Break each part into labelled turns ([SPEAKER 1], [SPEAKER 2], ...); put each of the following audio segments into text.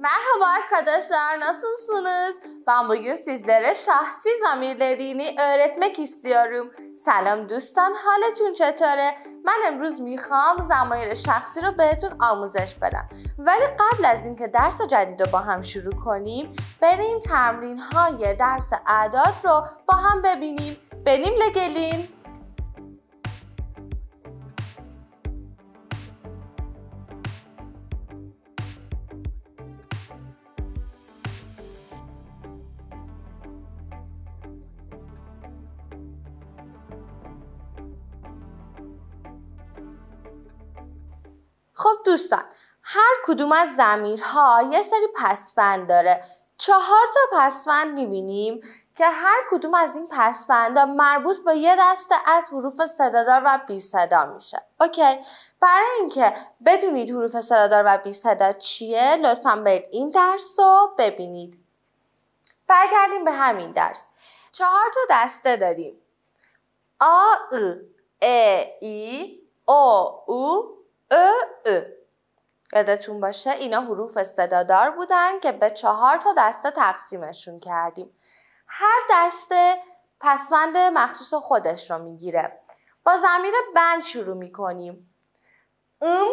[SPEAKER 1] Merhaba arkadaşlar, nasılsınız? Ben bugün sizlere şahsi zamirlerini öğretmek istiyorum. سلام دوستان حالتون چطوره؟ من امروز میخوام زمایر شخصی رو بهتون آموزش بدم ولی قبل از اینکه درس جدید رو با هم شروع کنیم بریم تمرین های درس اعداد رو با هم ببینیم بریم لگلین دوستان هر کدوم از زمیرها یه سری پسفند داره چهار تا پسفند میبینیم که هر کدوم از این پسفند مربوط به یه دسته از حروف صدادار و بی صدا میشه اوکی برای اینکه بدونید حروف صدادار و بی صدا چیه لطفا برید این درس رو ببینید برگردیم به همین درس چهار تا دسته داریم آ ا ای ا او ا ا یادتون باشه اینا حروف صدادار بودن که به چهار تا دسته تقسیمشون کردیم هر دسته پسوند مخصوص خودش رو میگیره با زمین بند شروع میکنیم ام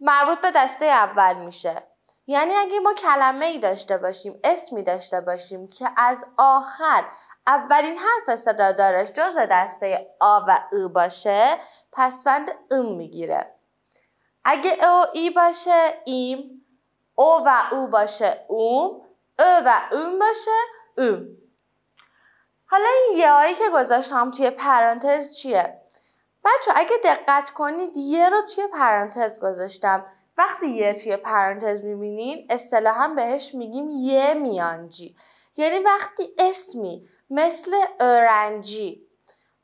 [SPEAKER 1] مربوط به دسته اول میشه یعنی اگه ما کلمه ای داشته باشیم اسمی داشته باشیم که از آخر اولین حرف صدادارش جز دسته آ و ا باشه پسوند ام میگیره اگه او ای باشه ایم او و او باشه اوم او و اون باشه اوم حالا این یه که گذاشتم توی پرانتز چیه؟ بچه اگه دقت کنید یه رو توی پرانتز گذاشتم وقتی یه توی پرانتز میبینین اصطلاحا بهش میگیم یه میانجی یعنی وقتی اسمی مثل ارنجی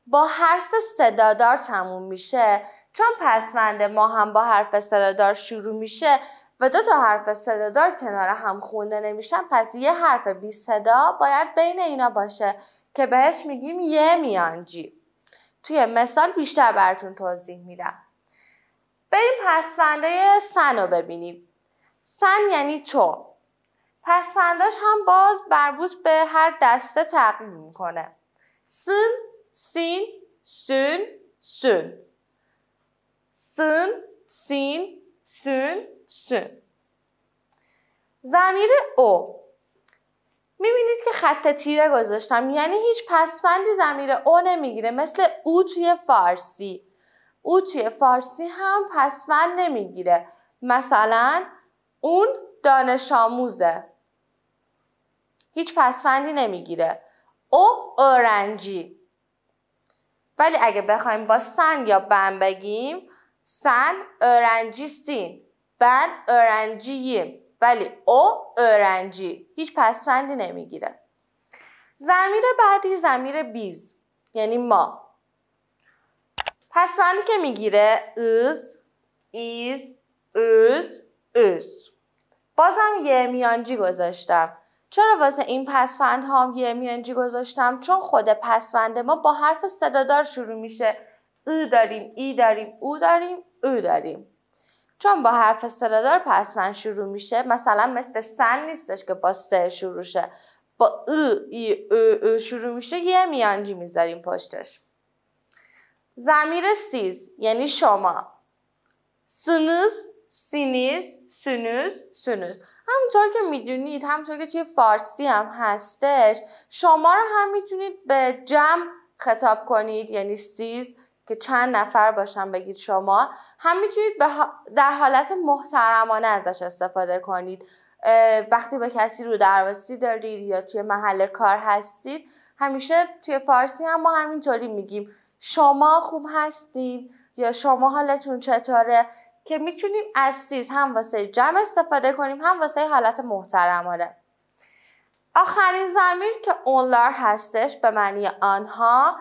[SPEAKER 1] با حرف صدادار تموم میشه چون پسوند ما هم با حرف صدادار شروع میشه و دو تا حرف صدادار کنار هم خونده نمیشن پس یه حرف بی صدا باید بین اینا باشه که بهش میگیم یه میانجی توی مثال بیشتر براتون توضیح میدم بریم پسفنده سن رو ببینیم سن یعنی تو پسفنداش هم باز بربوط به هر دسته تغییر میکنه سن sin, sün, sün. Sın, sin, sün, sün. زمیر او میبینید که خط تیره گذاشتم یعنی هیچ پسفندی زمیر او نمیگیره مثل او توی فارسی او توی فارسی هم پسفند نمیگیره مثلا اون دانش آموزه هیچ پسفندی نمیگیره او اورنجی ولی اگه بخوایم با سن یا بن بگیم سن ارنجی سین بن یم ولی او اورنجی هیچ پسفندی نمیگیره زمیر بعدی زمیر بیز یعنی ما پسفندی که میگیره از ایز از از بازم یه میانجی گذاشتم چرا واسه این پسفند هم یه میانجی گذاشتم چون خود پسفند ما با حرف صدادار شروع میشه ای داریم ای داریم او داریم او داریم چون با حرف صدادار پسفند شروع میشه مثلا مثل سن نیستش که با سه شروع شه با ای, ای, او، شروع میشه یه میانجی میذاریم پشتش زمیر سیز یعنی شما سنوز سینیز سنوز سنوز همونطور که میدونید همونطور که توی فارسی هم هستش شما رو هم میتونید به جمع خطاب کنید یعنی سیز که چند نفر باشن بگید شما هم میتونید در حالت محترمانه ازش استفاده کنید وقتی به کسی رو درواسی دارید یا توی محل کار هستید همیشه توی فارسی هم ما همینطوری میگیم شما خوب هستین یا شما حالتون چطوره که میتونیم از سیز هم واسه جمع استفاده کنیم هم واسه حالت محترمانه آخرین زمیر که اون لار هستش به معنی آنها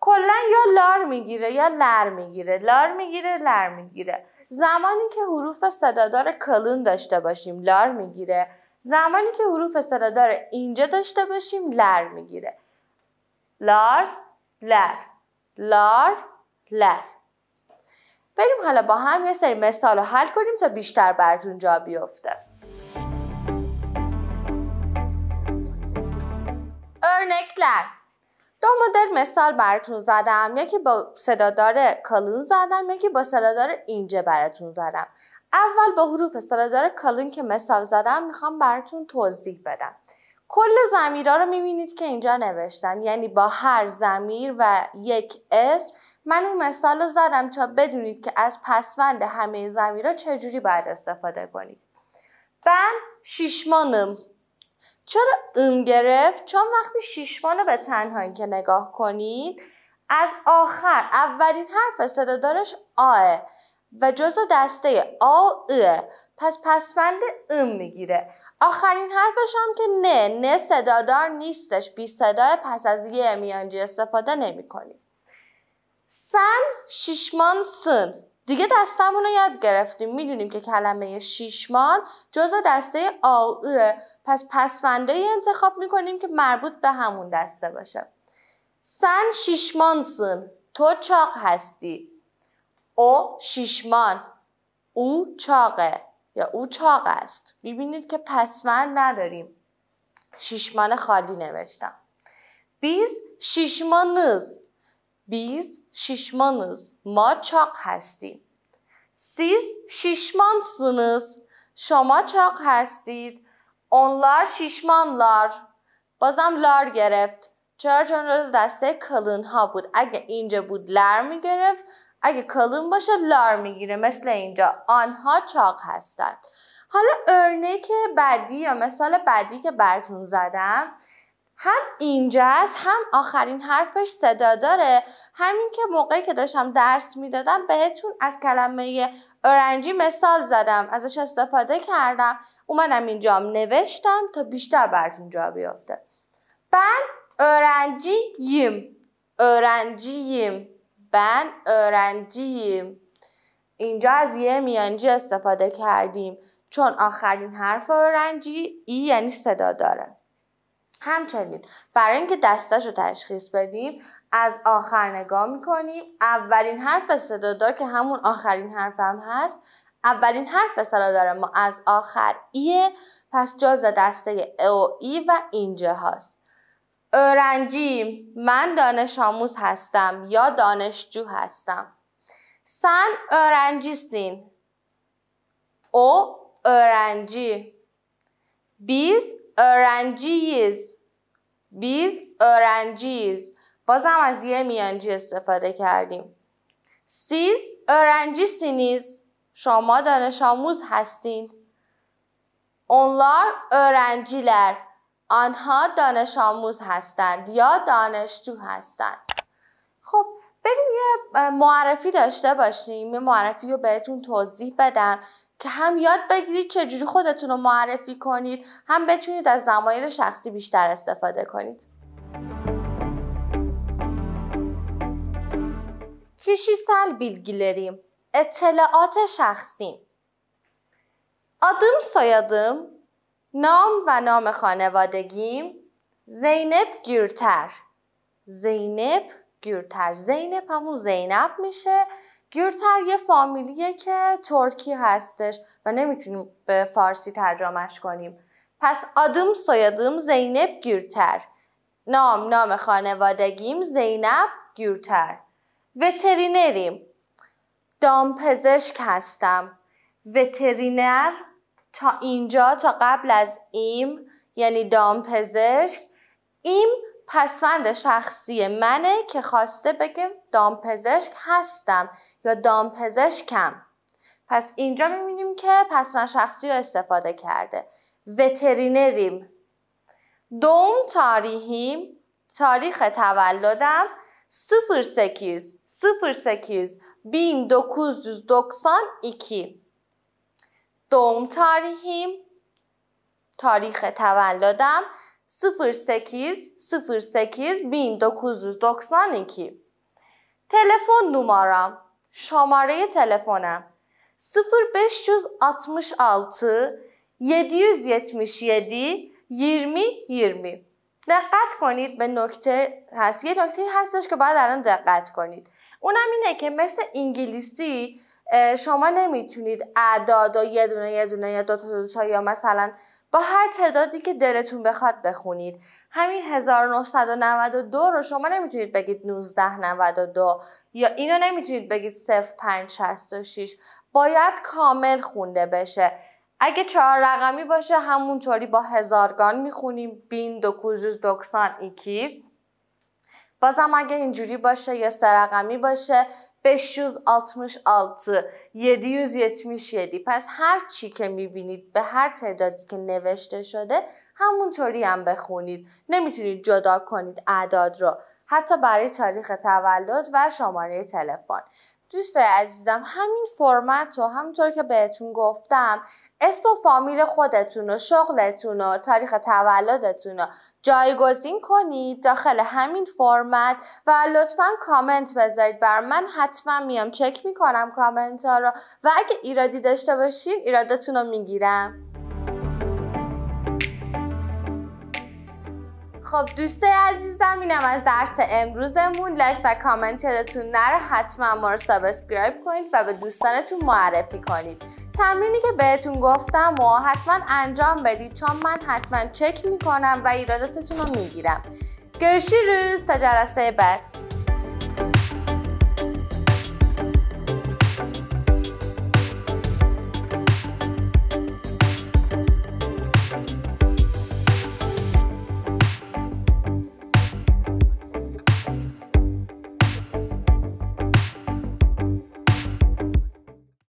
[SPEAKER 1] کلا یا لار میگیره یا لر میگیره لار میگیره لر میگیره زمانی که حروف صدادار کلون داشته باشیم لار میگیره زمانی که حروف صدادار اینجا داشته باشیم لر میگیره لار لر لار لر بریم حالا با هم یه سری مثال رو حل کنیم تا بیشتر براتون جا بیفته ارنکلر دو مدل مثال براتون زدم یکی با صدادار کالون زدم یکی با صدادار اینجه براتون زدم اول با حروف صدادار کالون که مثال زدم میخوام براتون توضیح بدم کل زمیرها رو میبینید که اینجا نوشتم یعنی با هر زمیر و یک اسم من اون مثال رو زدم تا بدونید که از پسوند همه زمیرا چجوری باید استفاده کنید بن شیشمانم چرا ام گرفت؟ چون وقتی شیشمان به تنهایی که نگاه کنید از آخر اولین حرف صدادارش آه و جز دسته آ اه پس پسفند ام میگیره آخرین حرفش هم که نه نه صدادار نیستش بی صدای پس از یه میانجی استفاده نمی کنید. سن شیشمان سن دیگه دستمون رو یاد گرفتیم میدونیم که کلمه شیشمان جزء دسته آوه پس ای انتخاب میکنیم که مربوط به همون دسته باشه سن شیشمان سن تو چاق هستی او شیشمان او چاقه یا او چاق است میبینید که پسفند نداریم شیشمان خالی نوشتم بیز نز بیز şişmanız. ما چاق هستیم. سیز شیشمان şişmansınız. شما چاق هستید. شیشمان لار بازم لار گرفت. چرا چون روز دسته کلون ها بود. اگه اینجا بود لر میگرفت. اگه کلون باشه لار میگیره مثل اینجا آنها چاق هستند حالا که بعدی یا مثال بعدی که براتون زدم هم اینجاست هم آخرین حرفش صدا داره همین که موقعی که داشتم درس میدادم بهتون از کلمه اورنجی مثال زدم ازش استفاده کردم اومدم اینجام نوشتم تا بیشتر براتون جا بیفته بن یم اورنجیم بن اورنجیم اینجا از یه میانجی استفاده کردیم چون آخرین حرف اورنجی ای یعنی صدا داره همچنین برای اینکه دستش رو تشخیص بدیم از آخر نگاه میکنیم اولین حرف صدادار که همون آخرین حرف هم هست اولین حرف صدادار ما از آخر ایه پس جاز دسته او ای و اینجا هست ارنجی من دانش آموز هستم یا دانشجو هستم سن ارنجی سین او ارنجی بیز بیز بیز باز هم از یه میانجی استفاده کردیم سیز اورنجی سینیز شما دانش آموز هستین اونلار اورنجیلر آنها دانش آموز هستند یا دانشجو هستند خب بریم یه معرفی داشته باشیم یه معرفی رو بهتون توضیح بدم که هم یاد بگیرید چجوری خودتون رو معرفی کنید هم بتونید از زمایر شخصی بیشتر استفاده کنید کیشیسل بیلگیلریم اطلاعات شخصیم آدم سایدم، نام و نام خانوادگیم زینب گیرتر زینب گیرتر زینب همون زینب میشه گیرتر یه فامیلیه که ترکی هستش و نمیتونیم به فارسی ترجمهش کنیم پس آدم سایدم زینب گیرتر نام نام خانوادگیم زینب گیرتر وترینریم دامپزشک هستم وترینر تا اینجا تا قبل از ایم یعنی دامپزشک ایم پسوند شخصی منه که خواسته بگه دامپزشک هستم یا دامپزشکم پس اینجا میبینیم که پسوند شخصی رو استفاده کرده وترینریم دوم تاریخیم تاریخ تولدم 08 08 1992 دوم تاریخیم تاریخ تولدم 08 08 1992 Telefon numaram, شماره تلفنم 0566 777 20 20 دقت کنید به نکته هست یه نکته هستش که باید الان دقت کنید اونم اینه که مثل انگلیسی شما نمیتونید اعداد و یه دونه یه دونه یا دو تا یا مثلا با هر تعدادی که دلتون بخواد بخونید همین 1992 رو شما نمیتونید بگید 1992 یا اینو نمیتونید بگید 0566 باید کامل خونده بشه اگه چهار رقمی باشه همونطوری با هزارگان میخونیم بین دو ایکی بازم اگه اینجوری باشه یا سرقمی باشه 566 777 پس هر چی که میبینید به هر تعدادی که نوشته شده همونطوری هم بخونید نمیتونید جدا کنید اعداد رو حتی برای تاریخ تولد و شماره تلفن دوستای عزیزم همین فرمت رو همونطور که بهتون گفتم اسم و فامیل خودتون و شغلتون و تاریخ تولدتون رو جایگزین کنید داخل همین فرمت و لطفا کامنت بذارید بر من حتما میام چک میکنم کامنت ها رو و اگه ایرادی داشته باشین ایرادتون رو میگیرم خب دوستای عزیزم اینم از درس امروزمون لایک و کامنت یادتون نره حتما ما رو سابسکرایب کنید و به دوستانتون معرفی کنید تمرینی که بهتون گفتم و حتما انجام بدید چون من حتما چک میکنم و ایراداتتون رو میگیرم گرشی روز تا جلسه بعد